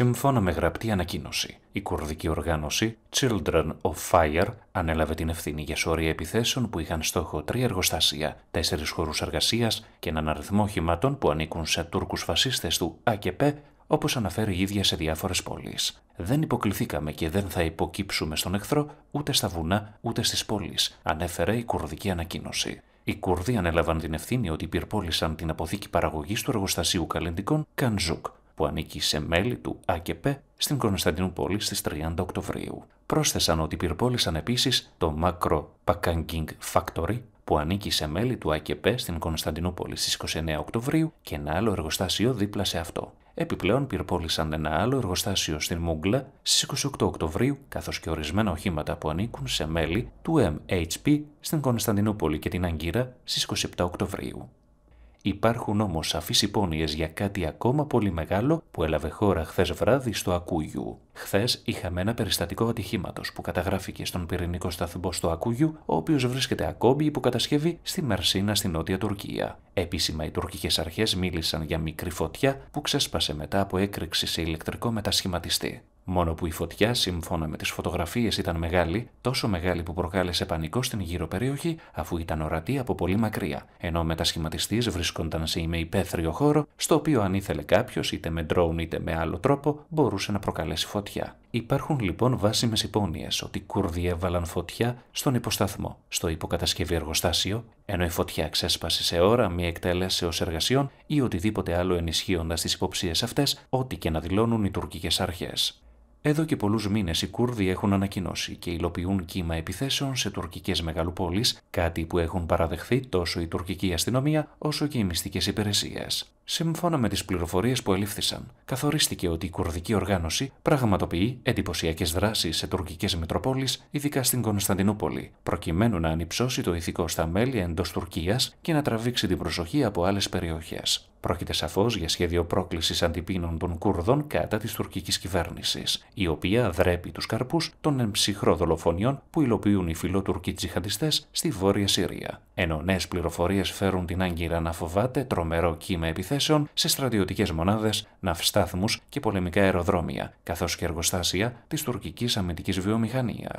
Σύμφωνα με γραπτή ανακοίνωση, η κουρδική οργάνωση Children of Fire ανέλαβε την ευθύνη για σωρία επιθέσεων που είχαν στόχο τρία εργοστάσια, τέσσερις χώρους εργασίας και έναν αριθμό οχημάτων που ανήκουν σε Τούρκους φασίστες του ΑΚΠ, όπως αναφέρει η ίδια σε διάφορες πόλεις. Δεν υποκληθήκαμε και δεν θα υποκύψουμε στον εχθρό ούτε στα βουνά ούτε στις πόλεις, ανέφερε η κουρδική ανακοίνωση. Οι Κούρδοι ανέλαβαν την ευθύνη ότι πυρπόλησαν την αποθήκη παραγωγής του εργοστασίου καλλιντικών Καντζούκ, που ανήκει σε μέλη του Ακεπ στην Κωνσταντινούπολη στις 30 Οκτωβρίου. Πρόσθεσαν ότι πυρπόλησαν επίσης το Macro Packaging Factory που ανήκει σε μέλη του ΑΚΕΠΕ στην Κωνσταντινούπολη στις 29 Οκτωβρίου και ένα άλλο εργοστάσιο δίπλα σε αυτό. Επιπλέον πυρπόλησαν ένα άλλο εργοστάσιο στην Μούγκλα στις 28 Οκτωβρίου, καθώς και ορισμένα οχήματα που ανήκουν σε μέλη του MHP στην Κωνσταντινούπολη και την Αγκύρα στις 27 Οκτωβρίου. Υπάρχουν όμως σαφείς υπόνοιες για κάτι ακόμα πολύ μεγάλο που έλαβε χώρα χθες βράδυ στο Ακούγιου. Χθες είχαμε ένα περιστατικό ατυχήματος που καταγράφηκε στον πυρηνικό σταθμό στο Ακούγιου, ο οποίος βρίσκεται ακόμη υποκατασκευή στη Μερσίνα στην Νότια Τουρκία. Επίσημα, οι τουρκικές αρχές μίλησαν για μικρή φωτιά που ξέσπασε μετά από έκρηξη σε ηλεκτρικό μετασχηματιστή. Μόνο που η φωτιά, σύμφωνα με τις φωτογραφίες, ήταν μεγάλη, τόσο μεγάλη που προκάλεσε πανικό στην γύρω περιοχή, αφού ήταν ορατή από πολύ μακριά, ενώ ο μετασχηματιστή βρίσκονταν σε ημεϊπέθριο χώρο, στο οποίο αν ήθελε κάποιος, είτε με ντρόουν είτε με άλλο τρόπο, μπορούσε να προκαλέσει φωτιά. Υπάρχουν λοιπόν βάσιμες υπόνοιες ότι οι Κούρδοι έβαλαν φωτιά στον υποσταθμό, στο υποκατασκευή εργοστάσιο, ενώ η φωτιά ξέσπασε σε ώρα μη εκτέλεση ω εργασιών ή οτιδήποτε άλλο ενισχύοντας τις υποψίες αυτές, ό,τι και να δηλώνουν οι τουρκικές αρχές. Εδώ και πολλούς μήνες οι Κούρδοι έχουν ανακοινώσει και υλοποιούν κύμα επιθέσεων σε τουρκικές μεγαλοπόλεις, κάτι που έχουν παραδεχθεί τόσο η τουρκική αστυνομία όσο και οι μυστικές υπηρεσίες. Σύμφωνα με τις πληροφορίες που ελήφθησαν, καθορίστηκε ότι η κουρδική οργάνωση πραγματοποιεί εντυπωσιακές δράσεις σε τουρκικές μετροπόλεις, ειδικά στην Κωνσταντινούπολη, προκειμένου να ανυψώσει το ηθικό στα μέλη εντός Τουρκίας και να τραβήξει την προσοχή από άλλες περιοχές. Πρόκειται σαφώς για σχέδιο πρόκλησης αντιπίνων των Κούρδων κατά της τουρκικής κυβέρνησης, η οποία δρέπει τους καρπούς των εμψυχρό δολοφονιών που υλοποιούν οι φιλοτουρκοί τζιχαντιστές στη Βόρεια Συρία. Ενώ νέες πληροφορίες φέρουν την Άγκυρα να φοβάται τρομερό κύμα επιθέσεων σε στρατιωτικές μονάδες, ναυστάθμους και πολεμικά αεροδρόμια, καθώς και εργοστάσια της τουρκικής αμυντικής βιομηχανίας.